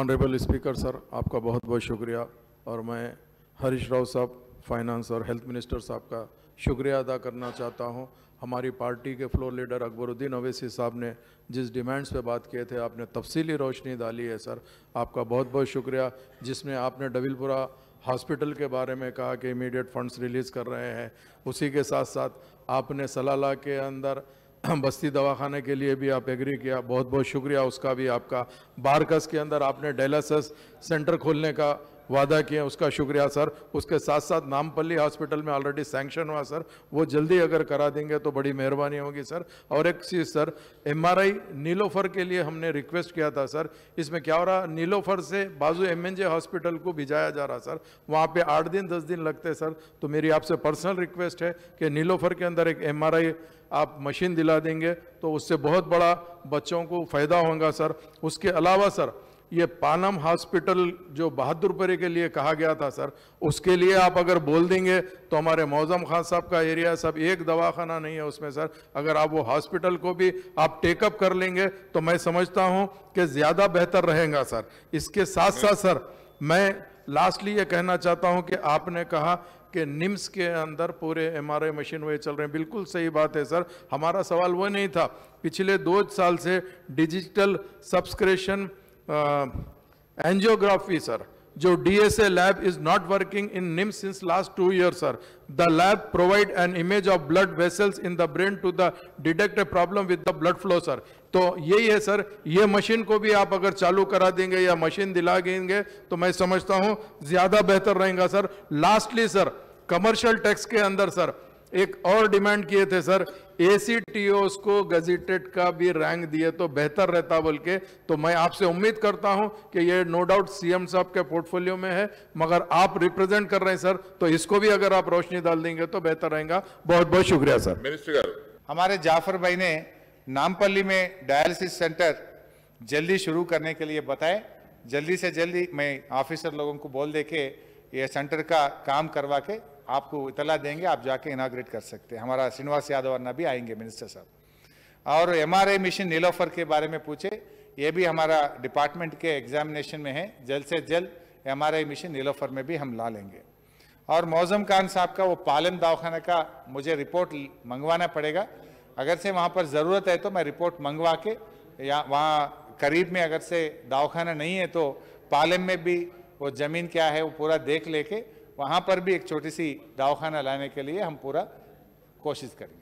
Honourable speaker sir आपका बहुत बहुत शुक्रिया और मैं हरीश राव साहब फाइनेंस और हेल्थ मिनिस्टर साहब का शुक्रिया अदा करना चाहता हूं हमारी पार्टी के फ्लोर लीडर अकबरुद्दीन अवैसी साहब ने जिस डिमांड्स पे बात किए थे आपने तफसीली रोशनी डाली है सर आपका बहुत बहुत शुक्रिया जिसमें आपने डबिलपुरा हॉस्पिटल के बारे में कहा कि इमीडिएट फंड्स रिलीज़ कर रहे हैं उसी के साथ साथ आपने सलाला के अंदर बस्ती दवाखाने के लिए भी आप एग्री किया बहुत बहुत शुक्रिया उसका भी आपका बारकस के अंदर आपने डेलासस सेंटर खोलने का वादा किया उसका शुक्रिया सर उसके साथ साथ नामपल्ली हॉस्पिटल में ऑलरेडी सैंक्शन हुआ सर वो जल्दी अगर करा देंगे तो बड़ी मेहरबानी होगी सर और एक चीज़ सर एमआरआई नीलोफर के लिए हमने रिक्वेस्ट किया था सर इसमें क्या हो रहा नीलोफर से बाजू एम हॉस्पिटल को भिजाया जा रहा सर वहाँ पर आठ दिन दस दिन लगते सर तो मेरी आपसे पर्सनल रिक्वेस्ट है कि नीलोफर के अंदर एक एम आप मशीन दिला देंगे तो उससे बहुत बड़ा बच्चों को फ़ायदा होगा सर उसके अलावा सर ये पानम हॉस्पिटल जो बहादुर बहादुरपुरे के लिए कहा गया था सर उसके लिए आप अगर बोल देंगे तो हमारे मौजम खान साहब का एरिया सब एक दवाखाना नहीं है उसमें सर अगर आप वो हॉस्पिटल को भी आप टेकअप कर लेंगे तो मैं समझता हूँ कि ज़्यादा बेहतर रहेगा सर इसके साथ साथ सर मैं लास्टली ये कहना चाहता हूँ कि आपने कहा कि निम्स के अंदर पूरे आई मशीन वे चल रहे हैं बिल्कुल सही बात है सर हमारा सवाल वो नहीं था पिछले दो साल से digital subscription uh, angiography, sir. jo DSA lab is not working in nim since last 2 years, sir. The lab provide an image of blood vessels in the brain to the detect a problem with the blood flow, sir. तो यही है sir ये machine को भी आप अगर चालू करा देंगे या मशीन दिला देंगे तो मैं समझता हूँ ज़्यादा बेहतर रहेगा sir lastly sir commercial tax के अंदर सर एक और डिमांड किए थे सर ए को गजिटेड का भी रैंक दिए तो बेहतर रहता बोल के तो मैं आपसे उम्मीद करता हूं कि ये नो डाउट सीएम साहब के पोर्टफोलियो में है मगर आप रिप्रेजेंट कर रहे हैं सर तो इसको भी अगर आप रोशनी डाल देंगे तो बेहतर रहेगा बहुत बहुत शुक्रिया सर मिनिस्टर हमारे जाफर भाई ने नामपल्ली में डायलिसिस सेंटर जल्दी शुरू करने के लिए बताए जल्दी से जल्दी मैं ऑफिसर लोगों को बोल दे के ये सेंटर का काम करवा के आपको इतला देंगे आप जाके इनाग्रेट कर सकते हैं हमारा श्रीनिवास यादव अन्ना भी आएंगे मिनिस्टर साहब और एमआरआई मिशन नीलोफर के बारे में पूछे ये भी हमारा डिपार्टमेंट के एग्जामिनेशन में है जल्द से जल्द एमआरआई मिशन नीलोफर में भी हम ला लेंगे और मौजम खान साहब का वो पालम दवाखाना का मुझे रिपोर्ट मंगवाना पड़ेगा अगर से वहाँ पर ज़रूरत है तो मैं रिपोर्ट मंगवा के या वहाँ करीब में अगर से दवाखाना नहीं है तो पालम में भी वो ज़मीन क्या है वो पूरा देख लेके वहाँ पर भी एक छोटी सी दवाखाना लाने के लिए हम पूरा कोशिश करेंगे